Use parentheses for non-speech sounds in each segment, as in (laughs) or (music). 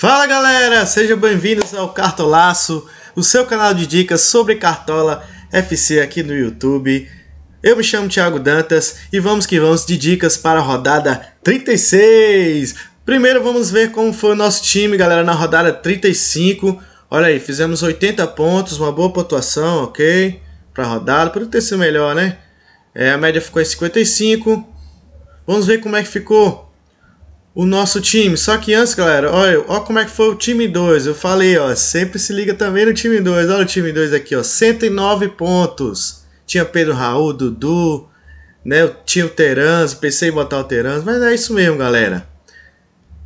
Fala galera, sejam bem-vindos ao Cartolaço, o seu canal de dicas sobre Cartola FC aqui no YouTube. Eu me chamo Thiago Dantas e vamos que vamos de dicas para a rodada 36. Primeiro vamos ver como foi o nosso time, galera, na rodada 35. Olha aí, fizemos 80 pontos, uma boa pontuação, ok? Para a rodada, para ter sido melhor, né? É, a média ficou em 55. Vamos ver como é que ficou o nosso time. Só que antes, galera, olha, olha como é que foi o time 2. Eu falei, ó, sempre se liga também no time 2. Olha o time 2 aqui, ó, 109 pontos. Tinha Pedro Raul, Dudu, né? tinha o Terans, pensei em botar o Terans, mas é isso mesmo, galera.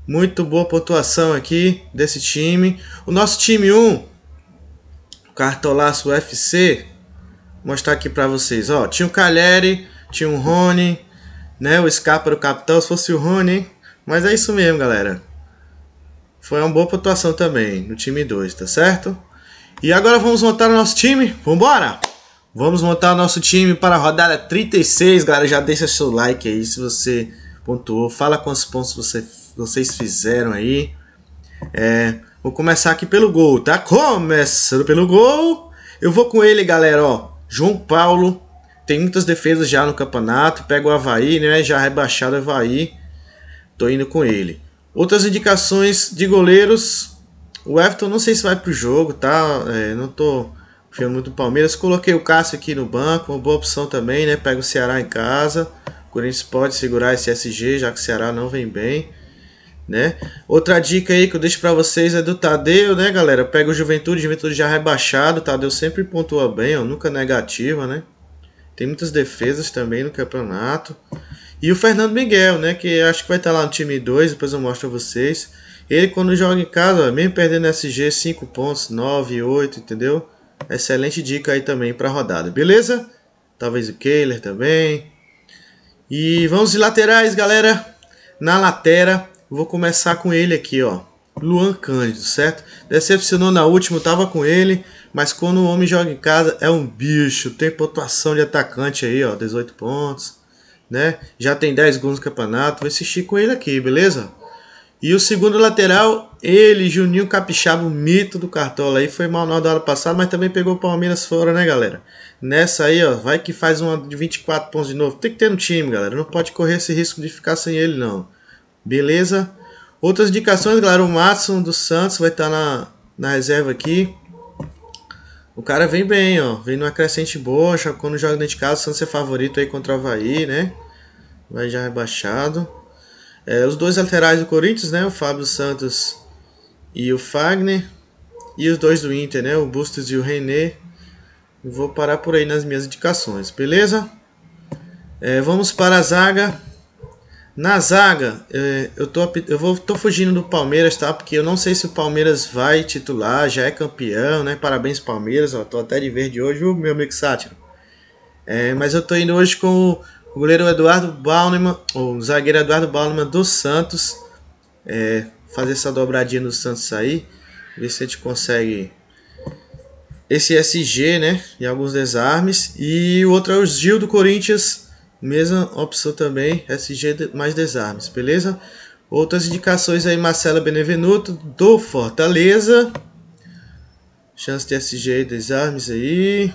Muito boa pontuação aqui desse time. O nosso time 1, um, Cartolaço UFC, vou mostrar aqui para vocês, ó. Tinha o Calheri, tinha o Rony, né? O Scarpa era o capitão, se fosse o Rony, hein? Mas é isso mesmo, galera. Foi uma boa pontuação também no time 2, tá certo? E agora vamos montar o nosso time. Vambora! Vamos montar o nosso time para a rodada 36, galera. Já deixa seu like aí se você pontuou. Fala quantos pontos você, vocês fizeram aí. É, vou começar aqui pelo gol, tá? Começando pelo gol. Eu vou com ele, galera, ó. João Paulo. Tem muitas defesas já no campeonato. Pega o Havaí, né? Já rebaixado o Havaí. Tô indo com ele. Outras indicações de goleiros. O Everton não sei se vai pro jogo, tá? É, não tô confiando muito Palmeiras. Coloquei o Cássio aqui no banco, uma boa opção também, né? Pega o Ceará em casa. O Corinthians pode segurar esse SG, já que o Ceará não vem bem. Né? Outra dica aí que eu deixo para vocês é do Tadeu, né, galera? Pega o Juventude, Juventude já é rebaixado, Tadeu sempre pontua bem, ó, nunca é negativa, né? Tem muitas defesas também no campeonato. E o Fernando Miguel, né? Que acho que vai estar lá no time 2, depois eu mostro a vocês. Ele quando joga em casa, ó, mesmo perdendo SG 5 pontos, 9, 8, entendeu? Excelente dica aí também para rodada, beleza? Talvez o Kehler também. E vamos de laterais, galera. Na lateral, vou começar com ele aqui, ó. Luan Cândido, certo? Decepcionou na última, tava com ele, mas quando o homem joga em casa é um bicho. Tem pontuação de atacante aí, ó, 18 pontos né? Já tem 10 gols no campeonato, Vou assistir com ele aqui, beleza? E o segundo lateral, ele, Juninho Capixaba, o mito do Cartola aí, foi mal na hora passada, mas também pegou o Palmeiras fora, né, galera? Nessa aí, ó, vai que faz uma de 24 pontos de novo. Tem que ter no time, galera. Não pode correr esse risco de ficar sem ele, não. Beleza? Outras indicações, galera, o Matson do Santos vai estar tá na, na reserva aqui. O cara vem bem, ó. Vem numa crescente boa. Quando joga dentro de casa, o Santos é favorito aí contra o Havaí, né? Vai já rebaixado. É, os dois laterais do Corinthians, né? O Fábio Santos e o Fagner. E os dois do Inter, né? O Bustos e o René. Vou parar por aí nas minhas indicações, beleza? É, vamos para a zaga. Na zaga, é, eu tô, eu vou, tô fugindo do Palmeiras, tá? Porque eu não sei se o Palmeiras vai titular, já é campeão, né? Parabéns, Palmeiras. Ó, tô até de verde hoje, viu, meu amigo Sátiro? É, mas eu tô indo hoje com o goleiro Eduardo Bauneman, ou o zagueiro Eduardo Bauneman do Santos. É, fazer essa dobradinha do Santos aí. Ver se a gente consegue esse SG, né? E alguns desarmes. E o outro é o Gil do Corinthians Mesma opção também, SG mais desarmes, beleza? Outras indicações aí, Marcela Benevenuto, do Fortaleza. Chance de SG e desarmes aí.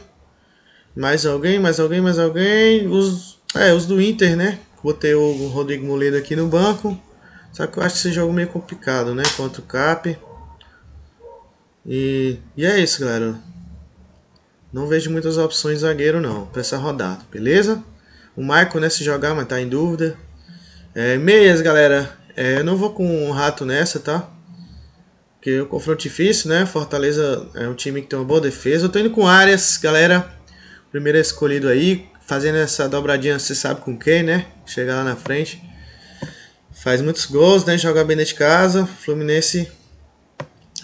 Mais alguém, mais alguém, mais alguém. Os, é, os do Inter, né? Botei o Rodrigo Moledo aqui no banco. Só que eu acho esse jogo é meio complicado, né? Contra o Cap. E, e é isso, galera. Não vejo muitas opções zagueiro, não, para essa rodada, beleza? O Maicon, né, se jogar, mas tá em dúvida. É, meias, galera. É, eu não vou com o um Rato nessa, tá? Porque o confronto difícil, né? Fortaleza é um time que tem uma boa defesa. Eu tô indo com Arias, galera. Primeiro escolhido aí. Fazendo essa dobradinha, você sabe com quem, né? Chegar lá na frente. Faz muitos gols, né? Joga bem dentro de casa. Fluminense,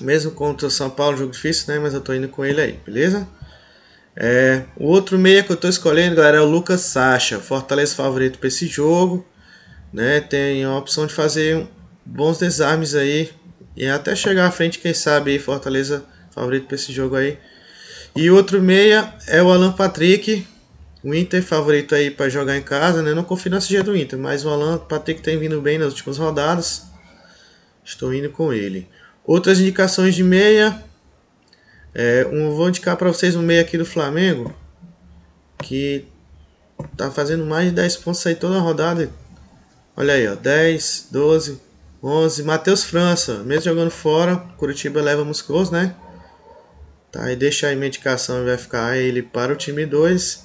mesmo contra o São Paulo, jogo difícil, né? Mas eu tô indo com ele aí, beleza? É, o outro meia que eu estou escolhendo, galera, é o Lucas Sacha. Fortaleza favorito para esse jogo. Né? Tem a opção de fazer bons desarmes aí. E até chegar à frente, quem sabe aí, Fortaleza favorito para esse jogo aí. E outro meia é o Alan Patrick. O Inter favorito aí para jogar em casa, né? Não confio na dia do Inter, mas o Alan Patrick tem vindo bem nas últimas rodadas. Estou indo com ele. Outras indicações de meia é, um, vou indicar para vocês um meio aqui do Flamengo, que tá fazendo mais de 10 pontos aí toda a rodada. Olha aí, ó, 10, 12, 11. Matheus França, mesmo jogando fora, Curitiba leva musculoso, né? Tá, e deixa aí minha indicação e vai ficar ele para o time 2.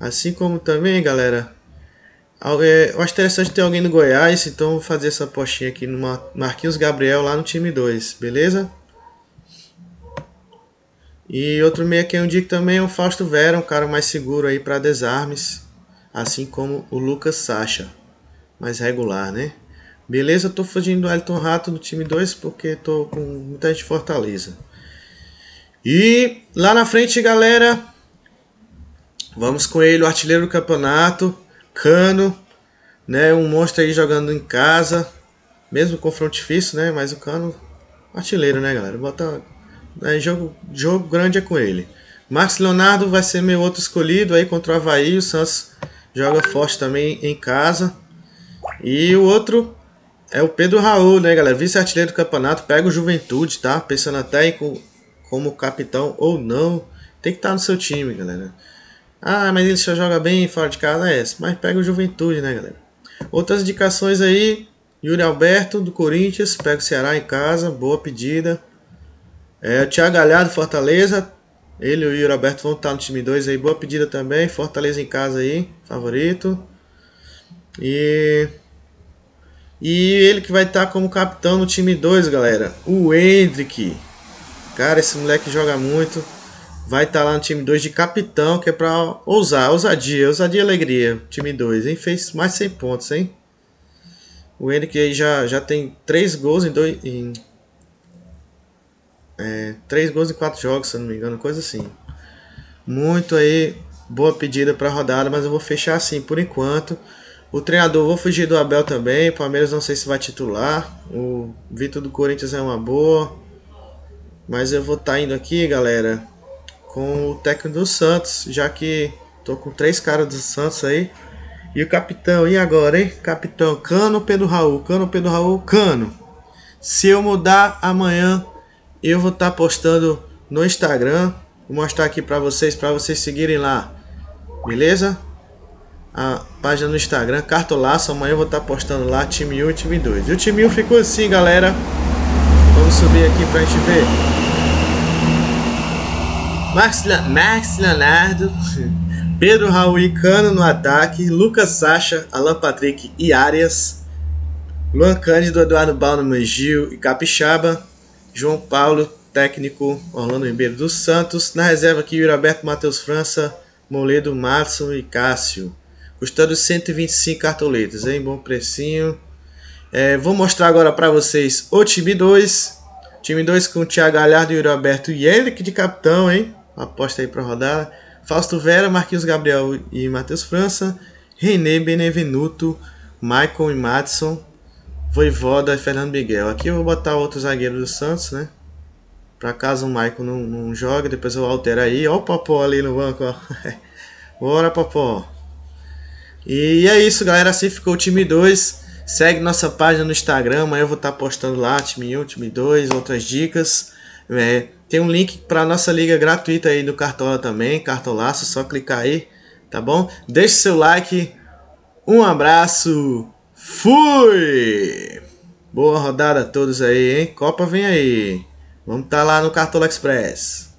Assim como também, galera, é, eu acho interessante ter alguém no Goiás, então vou fazer essa postinha aqui no Marquinhos Gabriel lá no time 2, beleza? E outro meia que eu indico também é o Fausto Vera, um cara mais seguro aí para desarmes, assim como o Lucas Sacha, mais regular, né? Beleza, eu tô fugindo do Elton Rato no time 2 porque tô com muita gente de Fortaleza. E lá na frente, galera, vamos com ele, o artilheiro do campeonato, Cano, né? Um monstro aí jogando em casa, mesmo confronto difícil, né? Mas o Cano, artilheiro, né, galera? Bota Aí jogo, jogo grande é com ele. Marcos Leonardo vai ser meu outro escolhido aí contra o Havaí. O Santos joga forte também em casa. E o outro é o Pedro Raul, né, galera? Vice-artilheiro do campeonato. Pega o Juventude, tá? Pensando até em com, como capitão ou não. Tem que estar tá no seu time, galera. Ah, mas ele só joga bem fora de casa, é Mas pega o Juventude, né, galera? Outras indicações aí. Yuri Alberto, do Corinthians. Pega o Ceará em casa. Boa pedida. É, o Thiago Galhardo, Fortaleza. Ele e o Yuri Alberto vão estar no time 2 aí. Boa pedida também. Fortaleza em casa aí, favorito. E. E ele que vai estar como capitão no time 2, galera. O Hendrick. Cara, esse moleque joga muito. Vai estar lá no time 2 de capitão, que é pra ousar, ousadia, ousadia e alegria. Time 2, hein? Fez mais 100 pontos, hein? O Henrique aí já, já tem 3 gols em, dois, em é, três gols em quatro jogos, se não me engano, coisa assim. Muito aí, boa pedida para a rodada, mas eu vou fechar assim por enquanto. O treinador, vou fugir do Abel também. O Palmeiras não sei se vai titular. O Vitor do Corinthians é uma boa. Mas eu vou estar tá indo aqui, galera, com o técnico do Santos, já que tô com três caras do Santos aí. E o capitão, e agora, hein? Capitão Cano Pedro Raul? Cano Pedro Raul? Cano. Se eu mudar amanhã, eu vou estar tá postando no Instagram. Vou mostrar aqui para vocês, para vocês seguirem lá. Beleza? A página no Instagram, Cartolaço. Amanhã eu vou estar tá postando lá, time 1 e time 2. E o time 1 ficou assim, galera. Vamos subir aqui para a gente ver. Max, Max Leonardo, (laughs) Pedro Raul e Cano no ataque, Lucas Sacha, Alan Patrick e Arias, Luan Cândido, Eduardo Balno Mangil e Capixaba, João Paulo, técnico Orlando Ribeiro dos Santos. Na reserva aqui, Yuri Alberto, Matheus França, Moledo, Matson e Cássio. Custando 125 cartoletas, hein? Bom precinho. É, vou mostrar agora para vocês o time 2. Time 2 com Thiago Galhardo, Yuri Alberto e Henrique de capitão, hein? Aposta aí para rodar. Fausto Vera, Marquinhos Gabriel e Matheus França. René Benevenuto, Michael e Madison. Voivoda e Fernando Miguel. Aqui eu vou botar outro zagueiro do Santos, né? Pra caso o Maicon não, não jogue, depois eu altero aí. Ó o Popó ali no banco, ó. (laughs) Bora, Popó. E é isso, galera. Assim ficou o time 2. Segue nossa página no Instagram. Amanhã eu vou estar tá postando lá time 1, time 2, outras dicas. É, tem um link para nossa liga gratuita aí do Cartola também, Cartolaço. Só clicar aí, tá bom? Deixe seu like. Um abraço. Fui! Boa rodada a todos aí, hein? Copa vem aí. Vamos estar tá lá no Cartola Express.